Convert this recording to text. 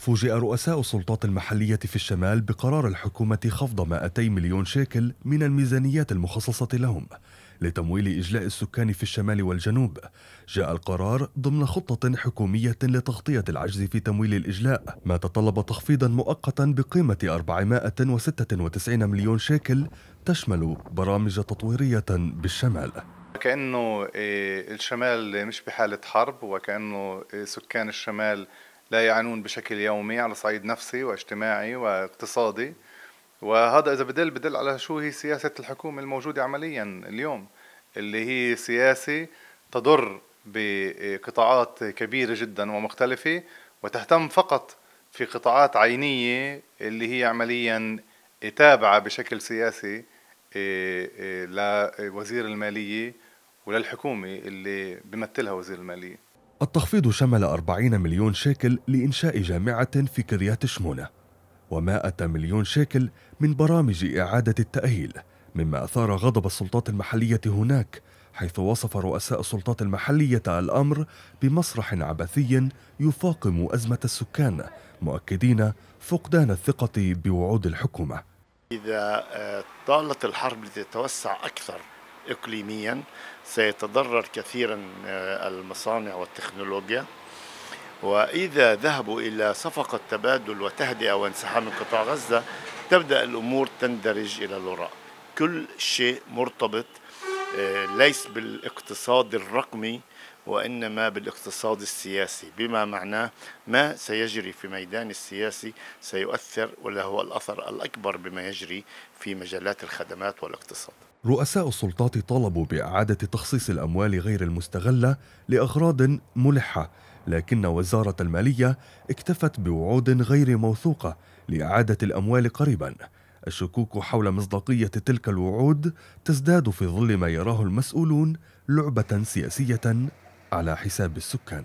فوجئ رؤساء السلطات المحلية في الشمال بقرار الحكومة خفض 200 مليون شيكل من الميزانيات المخصصة لهم لتمويل إجلاء السكان في الشمال والجنوب جاء القرار ضمن خطة حكومية لتغطية العجز في تمويل الإجلاء ما تطلب تخفيضا مؤقتا بقيمة 496 مليون شيكل تشمل برامج تطويرية بالشمال كأنه إيه، الشمال مش بحالة حرب وكأنه إيه، سكان الشمال لا يعانون بشكل يومي على صعيد نفسي واجتماعي واقتصادي وهذا إذا بدل بدل على شو هي سياسة الحكومة الموجودة عمليا اليوم اللي هي سياسة تضر بقطاعات كبيرة جدا ومختلفة وتهتم فقط في قطاعات عينية اللي هي عمليا تابعة بشكل سياسي إيه، إيه، لوزير المالية وللحكومة اللي بمثلها وزير المالية التخفيض شمل 40 مليون شيكل لإنشاء جامعة في كريات شمونة و100 مليون شيكل من برامج إعادة التأهيل مما أثار غضب السلطات المحلية هناك حيث وصف رؤساء السلطات المحلية الأمر بمسرح عبثي يفاقم أزمة السكان مؤكدين فقدان الثقة بوعود الحكومة إذا آه، طالت الحرب لتتوسع أكثر إقليميا سيتضرر كثيرا آه، المصانع والتكنولوجيا وإذا ذهبوا إلى صفقة تبادل وتهدئة وانسحاب من قطاع غزة تبدأ الأمور تندرج إلى الوراء كل شيء مرتبط آه، ليس بالاقتصاد الرقمي وانما بالاقتصاد السياسي بما معناه ما سيجري في ميدان السياسي سيؤثر وله الاثر الاكبر بما يجري في مجالات الخدمات والاقتصاد. رؤساء السلطات طالبوا باعاده تخصيص الاموال غير المستغله لاغراض ملحه، لكن وزاره الماليه اكتفت بوعود غير موثوقه لاعاده الاموال قريبا. الشكوك حول مصداقية تلك الوعود تزداد في ظل ما يراه المسؤولون لعبة سياسية على حساب السكان